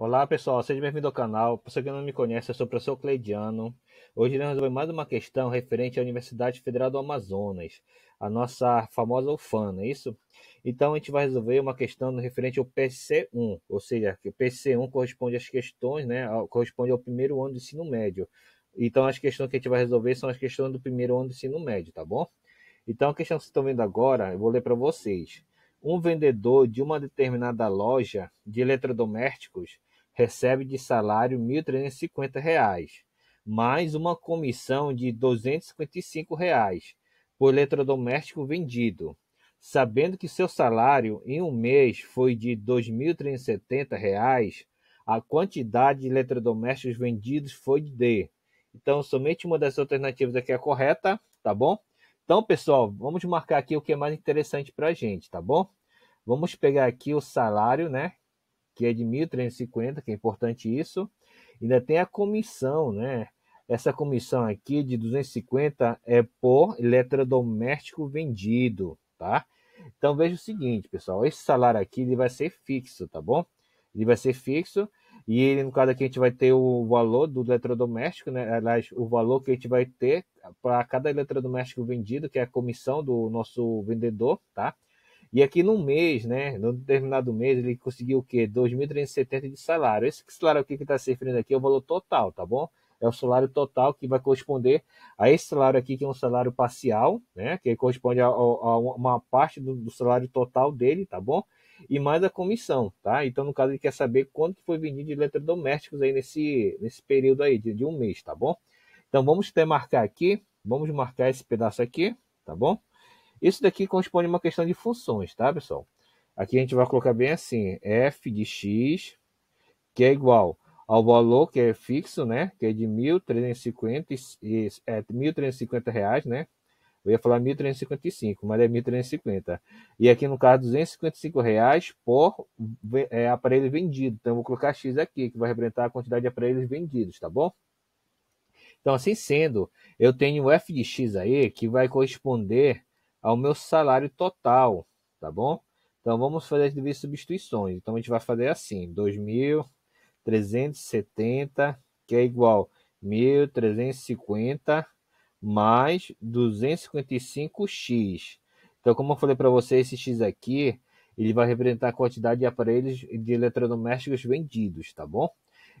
Olá pessoal, seja bem-vindo ao canal. Para você que não me conhece, eu sou o professor Cleidiano. Hoje iremos resolver mais uma questão referente à Universidade Federal do Amazonas, a nossa famosa UFAN, não é isso? Então a gente vai resolver uma questão referente ao PC1, ou seja, que o PC1 corresponde às questões, né? Corresponde ao primeiro ano do ensino médio. Então as questões que a gente vai resolver são as questões do primeiro ano do ensino médio, tá bom? Então a questão que vocês estão vendo agora, eu vou ler para vocês um vendedor de uma determinada loja de eletrodomésticos recebe de salário R$ 1.350, mais uma comissão de R$ 255 reais por eletrodoméstico vendido. Sabendo que seu salário em um mês foi de R$ reais a quantidade de eletrodomésticos vendidos foi de Então, somente uma das alternativas aqui é correta, tá bom? Então, pessoal, vamos marcar aqui o que é mais interessante para a gente, tá bom? Vamos pegar aqui o salário, né? que é de 1.350, que é importante isso. Ainda tem a comissão, né? Essa comissão aqui de 250 é por eletrodoméstico vendido, tá? Então veja o seguinte, pessoal, esse salário aqui ele vai ser fixo, tá bom? Ele vai ser fixo e ele, no caso aqui a gente vai ter o valor do eletrodoméstico, né? Aliás, o valor que a gente vai ter para cada eletrodoméstico vendido, que é a comissão do nosso vendedor, tá? E aqui no mês, né, no determinado mês, ele conseguiu o quê? 2.370 de salário. Esse salário aqui que está se referindo aqui é o valor total, tá bom? É o salário total que vai corresponder a esse salário aqui, que é um salário parcial, né? Que corresponde a, a uma parte do, do salário total dele, tá bom? e mais a comissão, tá? Então, no caso, ele quer saber quanto foi vendido de eletrodomésticos aí nesse, nesse período aí, de, de um mês, tá bom? Então, vamos até marcar aqui, vamos marcar esse pedaço aqui, tá bom? Isso daqui corresponde a uma questão de funções, tá, pessoal? Aqui a gente vai colocar bem assim, f de x, que é igual ao valor que é fixo, né? Que é de 1.350, é, 1.350 reais, né? Eu ia falar 1.355, mas é 1.350. E aqui no caso, 255 reais por é, aparelho vendido. Então, vou colocar X aqui, que vai representar a quantidade de aparelhos vendidos, tá bom? Então, assim sendo, eu tenho F de X aí, que vai corresponder ao meu salário total, tá bom? Então vamos fazer as devidas substituições. Então a gente vai fazer assim: 2.370, que é igual 1.350 mais 255x. Então, como eu falei para você, esse x aqui ele vai representar a quantidade de aparelhos de eletrodomésticos vendidos, tá bom?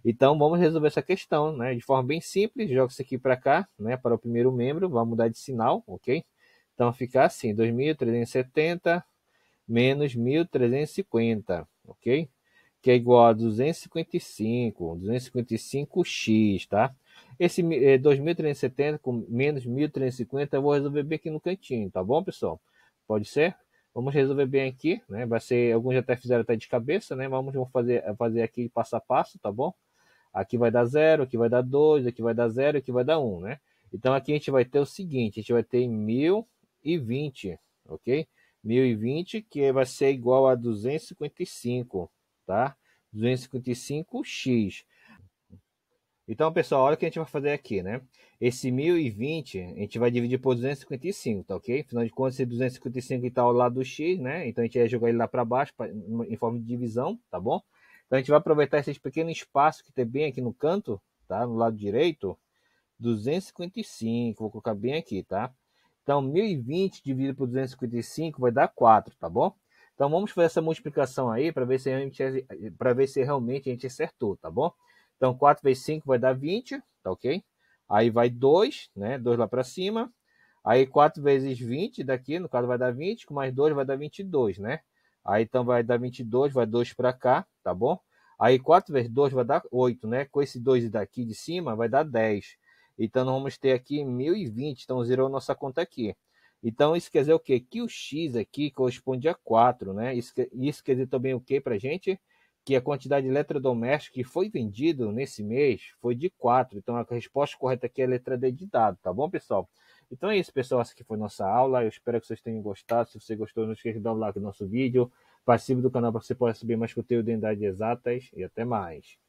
Então vamos resolver essa questão, né? De forma bem simples, joga isso aqui para cá, né? Para o primeiro membro, vai mudar de sinal, ok? Então fica assim, 2.370 menos 1.350, ok? Que é igual a 255, 255x, tá? Esse é, 2.370 eh, com menos 1.350 eu vou resolver bem aqui no cantinho, tá bom, pessoal? Pode ser? Vamos resolver bem aqui, né? Vai ser, alguns até fizeram até de cabeça, né? Vamos, vamos fazer, fazer aqui passo a passo, tá bom? Aqui vai dar 0, aqui vai dar 2, aqui vai dar 0, aqui vai dar 1, um, né? Então aqui a gente vai ter o seguinte, a gente vai ter 1.000 1020, ok? 1020 que vai ser igual a 255, tá? 255x. Então, pessoal, olha o que a gente vai fazer aqui, né? Esse 1020 a gente vai dividir por 255, tá ok? Afinal de contas, esse 255 está ao lado do x, né? Então a gente vai jogar ele lá para baixo pra, em forma de divisão, tá bom? Então a gente vai aproveitar esse pequeno espaço que tem bem aqui no canto, tá? No lado direito, 255, vou colocar bem aqui, tá? Então, 1020 dividido por 255 vai dar 4, tá bom? Então, vamos fazer essa multiplicação aí para ver, se é, ver se realmente a gente acertou, tá bom? Então, 4 vezes 5 vai dar 20, tá ok? Aí vai 2, né? 2 lá para cima. Aí 4 vezes 20 daqui, no caso vai dar 20, com mais 2 vai dar 22, né? Aí então vai dar 22, vai 2 para cá, tá bom? Aí 4 vezes 2 vai dar 8, né? Com esse 2 daqui de cima vai dar 10. Então, nós vamos ter aqui 1020. Então, zerou nossa conta aqui. Então, isso quer dizer o quê? Que o x aqui corresponde a 4, né? Isso, isso quer dizer também o quê para gente? Que a quantidade de eletrodoméstico que foi vendido nesse mês foi de 4. Então, a resposta correta aqui é a letra D de dado, tá bom, pessoal? Então é isso, pessoal. Essa aqui foi nossa aula. Eu espero que vocês tenham gostado. Se você gostou, não esqueça de dar o like no nosso vídeo. Participe do canal para você poder receber mais conteúdo em idades exatas. E até mais.